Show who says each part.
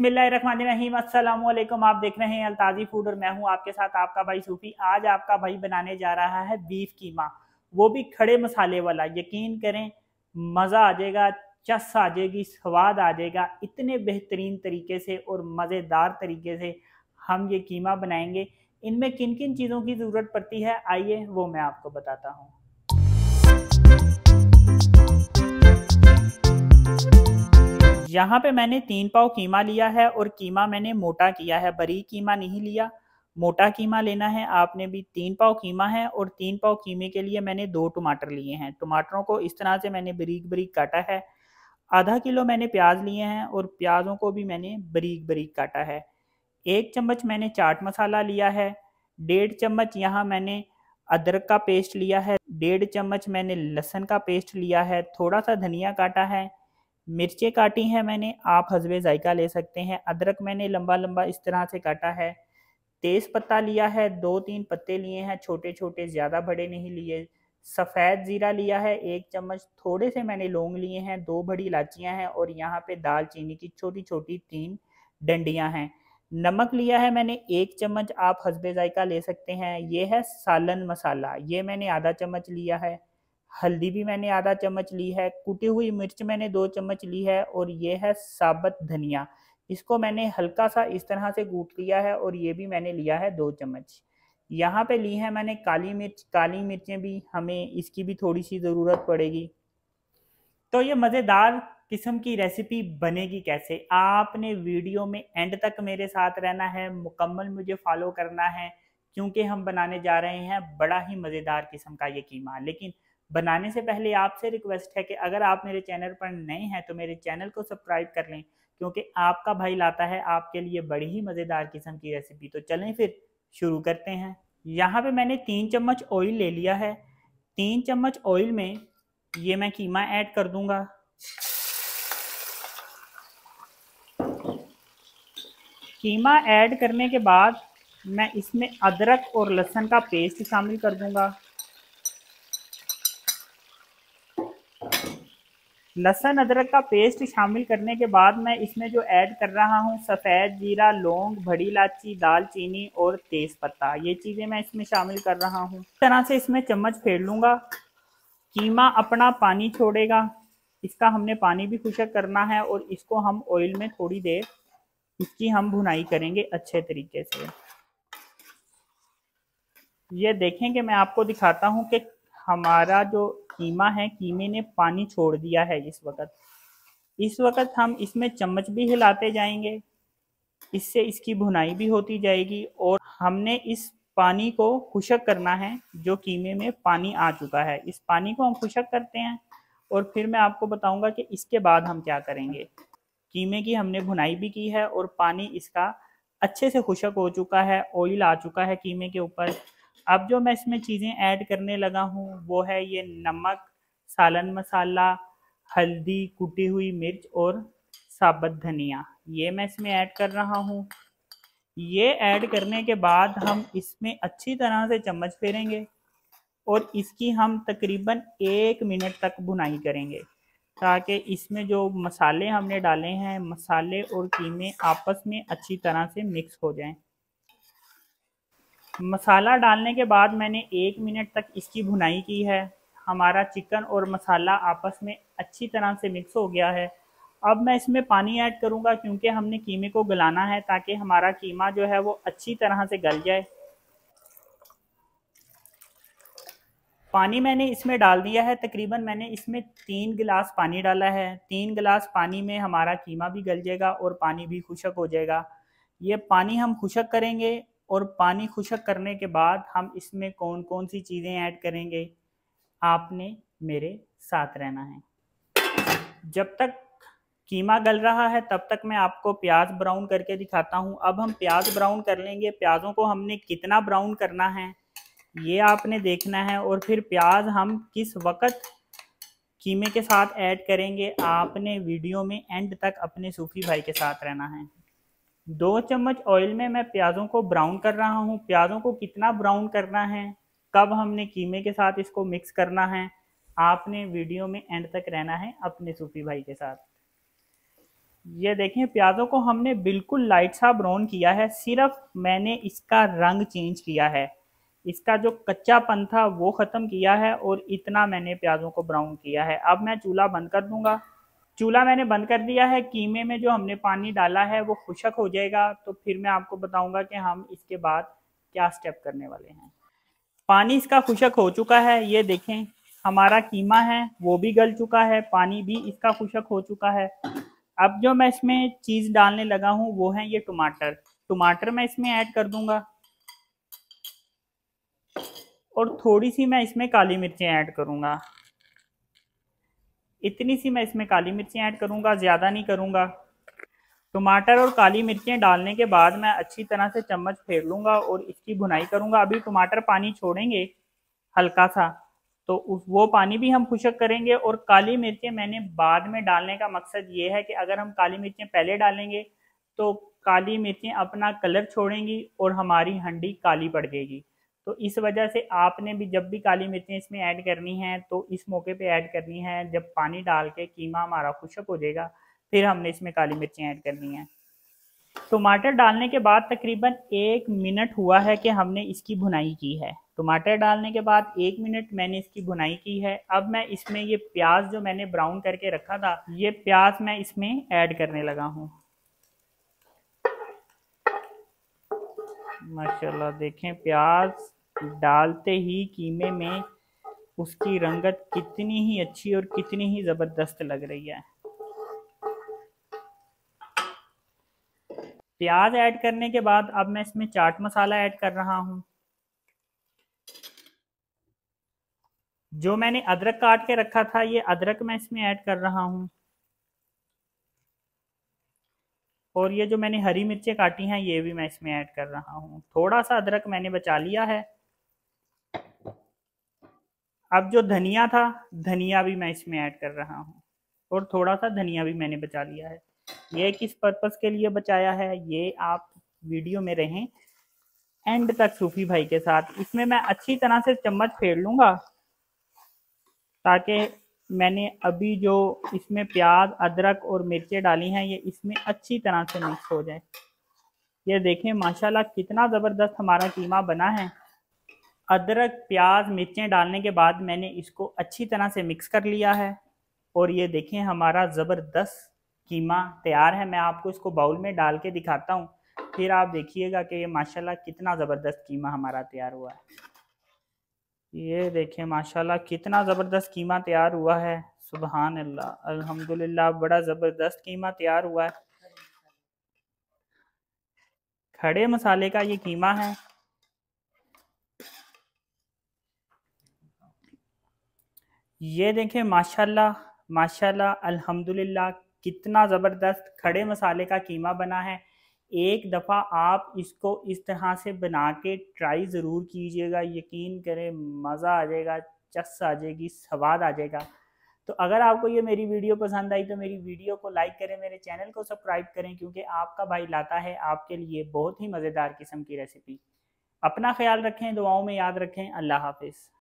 Speaker 1: बिस्मिल्लाहिर्रहमानिर्रहीम अस्सलाम आप देख रहे हैं अलताजी फूड और मैं हूं आपके साथ आपका भाई सूफी आज आपका भाई बनाने जा रहा है बीफ कीमा वो भी खड़े मसाले वाला यकीन करें मज़ा आ जाएगा चस आ जाएगी स्वाद आ जाएगा इतने बेहतरीन तरीके से और मज़ेदार तरीके से हम ये कीमा बनाएंगे इनमें किन किन चीज़ों की ज़रूरत पड़ती है आइए वो मैं आपको बताता हूँ यहाँ पे मैंने तीन पाव कीमा लिया है और कीमा मैंने मोटा किया है बरी कीमा नहीं लिया मोटा कीमा लेना है आपने भी तीन पाव कीमा है और तीन पाव कीमे के लिए मैंने दो टमाटर लिए हैं टमाटरों को इस तरह से मैंने बरीक बरीक काटा है आधा किलो मैंने प्याज लिए हैं और प्याजों को भी मैंने बरीक बरीक काटा है एक चम्मच मैंने चाट मसाला लिया है डेढ़ चम्मच यहाँ मैंने अदरक का पेस्ट लिया है डेढ़ चम्मच मैंने लहसन का पेस्ट लिया है थोड़ा सा धनिया काटा है मिर्चें काटी हैं मैंने आप हजबे जायका ले सकते हैं अदरक मैंने लंबा लंबा इस तरह से काटा है तेज़ पत्ता लिया है दो तीन पत्ते लिए हैं छोटे छोटे ज़्यादा बड़े नहीं लिए सफ़ेद ज़ीरा लिया है एक चम्मच थोड़े से मैंने लौंग लिए हैं दो बड़ी इलाचियाँ हैं और यहाँ पे दालचीनी की छोटी छोटी तीन डंडियाँ हैं नमक लिया है मैंने एक चम्मच आप हसबे जायका ले सकते हैं ये है सालन मसाला ये मैंने आधा चम्मच लिया है हल्दी भी मैंने आधा चम्मच ली है कुटी हुई मिर्च मैंने दो चम्मच ली है और ये है साबत धनिया इसको मैंने हल्का सा इस तरह से गूट लिया है और ये भी मैंने लिया है दो चम्मच यहाँ पे ली है मैंने काली मिर्च काली मिर्चें भी हमें इसकी भी थोड़ी सी ज़रूरत पड़ेगी तो ये मज़ेदार किस्म की रेसिपी बनेगी कैसे आपने वीडियो में एंड तक मेरे साथ रहना है मुकम्मल मुझे फॉलो करना है क्योंकि हम बनाने जा रहे हैं बड़ा ही मज़ेदार किस्म का ये कीमा लेकिन बनाने से पहले आपसे रिक्वेस्ट है कि अगर आप मेरे चैनल पर नए हैं तो मेरे चैनल को सब्सक्राइब कर लें क्योंकि आपका भाई लाता है आपके लिए बड़ी ही मज़ेदार किस्म की रेसिपी तो चलें फिर शुरू करते हैं यहाँ पे मैंने तीन चम्मच ऑयल ले लिया है तीन चम्मच ऑयल में ये मैं कीमा ऐड कर दूंगा कीमा ऐड करने के बाद मैं इसमें अदरक और लहसुन का पेस्ट शामिल कर दूंगा लहसन अदरक का पेस्ट शामिल करने के बाद मैं इसमें जो ऐड कर रहा हूँ सफ़ेद जीरा लौंग भड़ी इलाची दालचीनी और तेज़ पत्ता ये चीज़ें मैं इसमें शामिल कर रहा हूँ इस तरह से इसमें चम्मच फेर लूँगा कीमा अपना पानी छोड़ेगा इसका हमने पानी भी खुशक करना है और इसको हम ऑयल में थोड़ी देर इसकी हम भुनाई करेंगे अच्छे तरीके से ये देखें कि मैं आपको दिखाता हूँ कि हमारा जो कीमा है कीमे ने पानी छोड़ दिया है इस वक्त इस वक्त हम इसमें चम्मच भी हिलाते जाएंगे इससे इसकी भुनाई भी होती जाएगी और हमने इस पानी को खुशक करना है जो कीमे में पानी आ चुका है इस पानी को हम खुशक करते हैं और फिर मैं आपको बताऊंगा कि इसके बाद हम क्या करेंगे कीमे की हमने भुनाई भी की है और पानी इसका अच्छे से खुशक हो चुका है ऑयल आ चुका है कीमे के ऊपर अब जो मैं इसमें चीज़ें ऐड करने लगा हूँ वो है ये नमक सालन मसाला हल्दी कुटी हुई मिर्च और साबुत धनिया ये मैं इसमें ऐड कर रहा हूँ ये ऐड करने के बाद हम इसमें अच्छी तरह से चम्मच फेरेंगे और इसकी हम तकरीबन एक मिनट तक बुनाई करेंगे ताकि इसमें जो मसाले हमने डाले हैं मसाले और कीमे आपस में अच्छी तरह से मिक्स हो जाएं मसाला डालने के बाद मैंने एक मिनट तक इसकी भुनाई की है हमारा चिकन और मसाला आपस में अच्छी तरह से मिक्स हो गया है अब मैं इसमें पानी ऐड करूंगा क्योंकि हमने कीमे को गलाना है ताकि हमारा कीमा जो है वो अच्छी तरह से गल जाए पानी मैंने इसमें डाल दिया है तकरीबन मैंने इसमें तीन गिलास पानी डाला है तीन गिलास पानी में हमारा कीमा भी गल जाएगा और पानी भी खुशक हो जाएगा ये पानी हम खुशक करेंगे और पानी खुशक करने के बाद हम इसमें कौन कौन सी चीज़ें ऐड करेंगे आपने मेरे साथ रहना है जब तक कीमा गल रहा है तब तक मैं आपको प्याज ब्राउन करके दिखाता हूँ अब हम प्याज ब्राउन कर लेंगे प्याज़ों को हमने कितना ब्राउन करना है ये आपने देखना है और फिर प्याज हम किस वक्त कीमे के साथ ऐड करेंगे आपने वीडियो में एंड तक अपने सूफी भाई के साथ रहना है दो चम्मच ऑयल में मैं प्याजों को ब्राउन कर रहा हूँ प्याजों को कितना ब्राउन करना है कब हमने कीमे के साथ इसको मिक्स करना है आपने वीडियो में एंड तक रहना है अपने सूफी भाई के साथ ये देखें प्याजों को हमने बिल्कुल लाइट सा ब्राउन किया है सिर्फ मैंने इसका रंग चेंज किया है इसका जो कच्चापन था वो ख़त्म किया है और इतना मैंने प्याजों को ब्राउन किया है अब मैं चूल्हा बंद कर दूंगा चूल्हा मैंने बंद कर दिया है कीमे में जो हमने पानी डाला है वो खुशक हो जाएगा तो फिर मैं आपको बताऊंगा कि हम इसके बाद क्या स्टेप करने वाले हैं पानी इसका खुशक हो चुका है ये देखें हमारा कीमा है वो भी गल चुका है पानी भी इसका खुशक हो चुका है अब जो मैं इसमें चीज़ डालने लगा हूँ वो है ये टमाटर टमाटर मैं इसमें ऐड कर दूंगा और थोड़ी सी मैं इसमें काली मिर्चें ऐड करूंगा इतनी सी मैं इसमें काली मिर्ची ऐड करूँगा ज़्यादा नहीं करूँगा टमाटर और काली मिर्चें डालने के बाद मैं अच्छी तरह से चम्मच फेर लूँगा और इसकी भुनाई करूँगा अभी टमाटर पानी छोड़ेंगे हल्का सा तो उस वो पानी भी हम खुशक करेंगे और काली मिर्चें मैंने बाद में डालने का मकसद ये है कि अगर हम काली मिर्चें पहले डालेंगे तो काली मिर्चें अपना कलर छोड़ेंगी और हमारी हंडी काली पड़ जाएगी तो इस वजह से आपने भी जब भी काली मिर्चें इसमें ऐड करनी है तो इस मौके पे ऐड करनी है जब पानी डाल के कीमा हमारा खुशक हो जाएगा फिर हमने इसमें काली मिर्चें ऐड करनी है टमाटर डालने के बाद तकरीबन एक मिनट हुआ है कि हमने इसकी भुनाई की है टमाटर डालने के बाद एक मिनट मैंने इसकी भुनाई की है अब मैं इसमें ये प्याज जो मैंने ब्राउन करके रखा था ये प्याज मैं इसमें ऐड करने लगा हूँ माशाल्लाह देखें प्याज डालते ही कीमे में उसकी रंगत कितनी ही अच्छी और कितनी ही ज़बरदस्त लग रही है प्याज ऐड करने के बाद अब मैं इसमें चाट मसाला ऐड कर रहा हूं जो मैंने अदरक काट के रखा था ये अदरक मैं इसमें ऐड कर रहा हूं और ये जो मैंने हरी मिर्चें काटी हैं ये भी मैं इसमें ऐड कर रहा हूँ थोड़ा सा अदरक मैंने बचा लिया है अब जो धनिया था धनिया भी मैं इसमें ऐड कर रहा हूँ और थोड़ा सा धनिया भी मैंने बचा लिया है ये किस पर्पज़ के लिए बचाया है ये आप वीडियो में रहें एंड तक सूफी भाई के साथ इसमें मैं अच्छी तरह से चम्मच फेर लूँगा ताकि मैंने अभी जो इसमें प्याज अदरक और मिर्चें डाली हैं ये इसमें अच्छी तरह से मिक्स हो जाए ये देखें माशाल्लाह कितना ज़बरदस्त हमारा कीमा बना है अदरक प्याज मिर्चें डालने के बाद मैंने इसको अच्छी तरह से मिक्स कर लिया है और ये देखें हमारा ज़बरदस्त कीमा तैयार है मैं आपको इसको बाउल में डाल के दिखाता हूँ फिर आप देखिएगा कि ये माशाल्लाह कितना ज़बरदस्त कीमा हमारा तैयार हुआ है ये देखें माशाल्लाह कितना ज़बरदस्त कीमा तैयार हुआ है सुबहान अल्लाह अल्हम्दुलिल्लाह बड़ा ज़बरदस्त कीमा तैयार हुआ है खड़े मसाले का ये कीमा है ये देखें माशाल्लाह माशाल्लाह अल्हम्दुलिल्लाह कितना ज़बरदस्त खड़े मसाले का कीमा बना है एक दफ़ा आप इसको इस तरह से बना के ट्राई ज़रूर कीजिएगा यकीन करें मज़ा आ जाएगा चस आ जाएगी स्वाद आ जाएगा तो अगर आपको ये मेरी वीडियो पसंद आई तो मेरी वीडियो को लाइक करें मेरे चैनल को सब्सक्राइब करें क्योंकि आपका भाई लाता है आपके लिए बहुत ही मज़ेदार किस्म की रेसिपी अपना ख्याल रखें दुआओं में याद रखें अल्लाह हाफिज़